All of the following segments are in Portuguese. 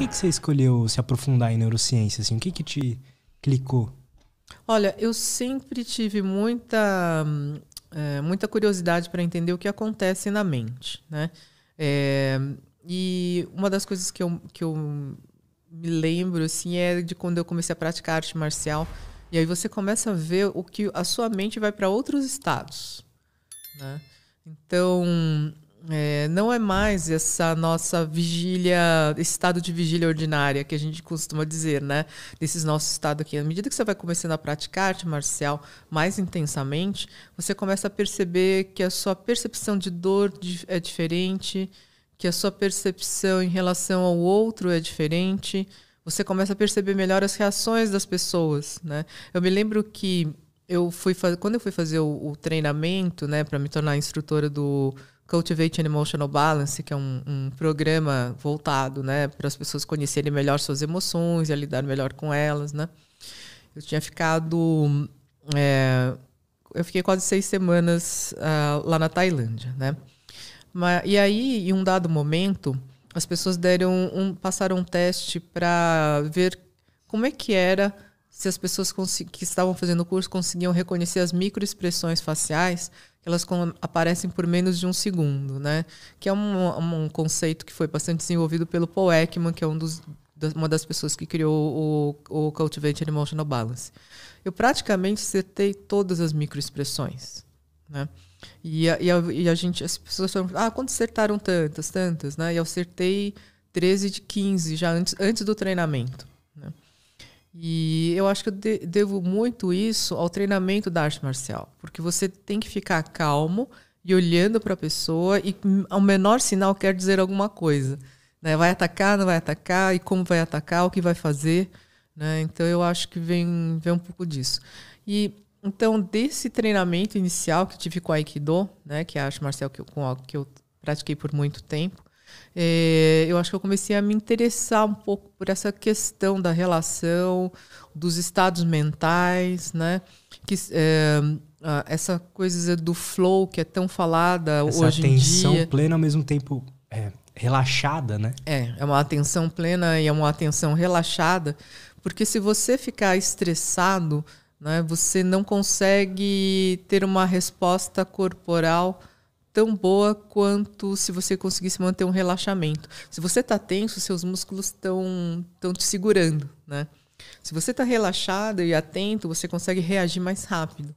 que, que você escolheu se aprofundar em neurociência? Assim? O que, que te clicou? Olha, eu sempre tive muita, é, muita curiosidade para entender o que acontece na mente. Né? É, e uma das coisas que eu, que eu me lembro assim, é de quando eu comecei a praticar arte marcial. E aí você começa a ver o que a sua mente vai para outros estados. Né? Então, é, não é mais essa nossa vigília, esse estado de vigília ordinária que a gente costuma dizer, né? Desses nossos estados aqui. À medida que você vai começando a praticar arte marcial mais intensamente, você começa a perceber que a sua percepção de dor é diferente, que a sua percepção em relação ao outro é diferente. Você começa a perceber melhor as reações das pessoas, né? Eu me lembro que eu fui quando eu fui fazer o, o treinamento, né, para me tornar instrutora do Cultivate an Emotional Balance, que é um, um programa voltado né, para as pessoas conhecerem melhor suas emoções e lidar melhor com elas. Né? Eu tinha ficado. É, eu fiquei quase seis semanas uh, lá na Tailândia. Né? Mas, e aí, em um dado momento, as pessoas deram um, passaram um teste para ver como é que era se as pessoas que estavam fazendo o curso conseguiam reconhecer as microexpressões faciais elas aparecem por menos de um segundo, né? Que é um, um conceito que foi bastante desenvolvido pelo Paul Ekman, que é um dos, uma das pessoas que criou o, o Cultivated Emotional Balance. Eu praticamente setei todas as microexpressões, né? E a, e, a, e a, gente, as pessoas falam, ah, quando acertaram tantas, tantas, né? E eu acertei 13 de 15 já antes, antes do treinamento. E eu acho que eu de devo muito isso ao treinamento da arte marcial, porque você tem que ficar calmo e olhando para a pessoa e hum, ao menor sinal quer dizer alguma coisa, né? Vai atacar, não vai atacar e como vai atacar, o que vai fazer, né? Então eu acho que vem vem um pouco disso. E então desse treinamento inicial que tive com a Aikido, né, que é a arte marcial que eu, com a, que eu pratiquei por muito tempo, é, eu acho que eu comecei a me interessar um pouco por essa questão da relação, dos estados mentais, né? Que, é, essa coisa do flow que é tão falada essa hoje em dia. Essa atenção plena ao mesmo tempo é, relaxada, né? É, é uma atenção plena e é uma atenção relaxada, porque se você ficar estressado, né, você não consegue ter uma resposta corporal tão boa quanto se você conseguisse manter um relaxamento. Se você está tenso, seus músculos estão estão te segurando, né? Se você está relaxado e atento, você consegue reagir mais rápido.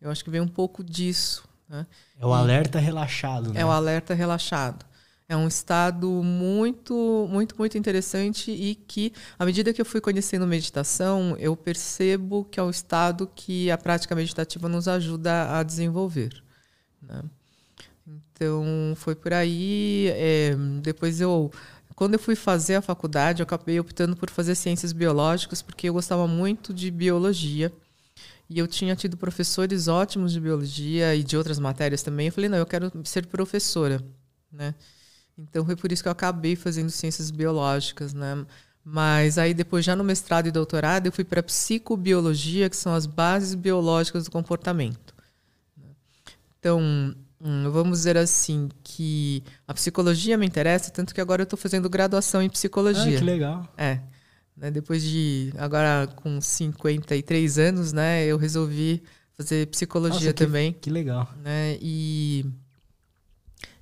Eu acho que vem um pouco disso. Né? É o alerta relaxado. Né? É o alerta relaxado. É um estado muito, muito, muito interessante e que, à medida que eu fui conhecendo meditação, eu percebo que é um estado que a prática meditativa nos ajuda a desenvolver. Né? Então, foi por aí. É, depois eu. Quando eu fui fazer a faculdade, eu acabei optando por fazer ciências biológicas, porque eu gostava muito de biologia. E eu tinha tido professores ótimos de biologia e de outras matérias também. Eu falei, não, eu quero ser professora, né? Então, foi por isso que eu acabei fazendo ciências biológicas, né? Mas aí depois já no mestrado e doutorado eu fui para psicobiologia, que são as bases biológicas do comportamento. Né? Então, Hum, vamos dizer assim, que a psicologia me interessa, tanto que agora eu estou fazendo graduação em psicologia. Ah, que legal. É. Né, depois de, agora com 53 anos, né, eu resolvi fazer psicologia Nossa, também. Que, que legal. Né, e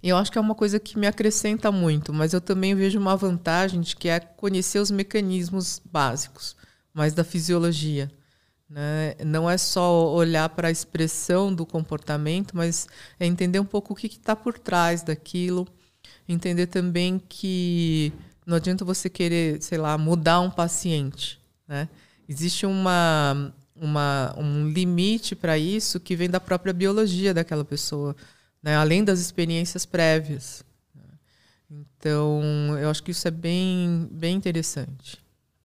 eu acho que é uma coisa que me acrescenta muito, mas eu também vejo uma vantagem de que é conhecer os mecanismos básicos, mais da fisiologia. Né? Não é só olhar para a expressão do comportamento, mas é entender um pouco o que está por trás daquilo. Entender também que não adianta você querer, sei lá, mudar um paciente. Né? Existe uma, uma, um limite para isso que vem da própria biologia daquela pessoa, né? além das experiências prévias. Né? Então, eu acho que isso é bem, bem interessante.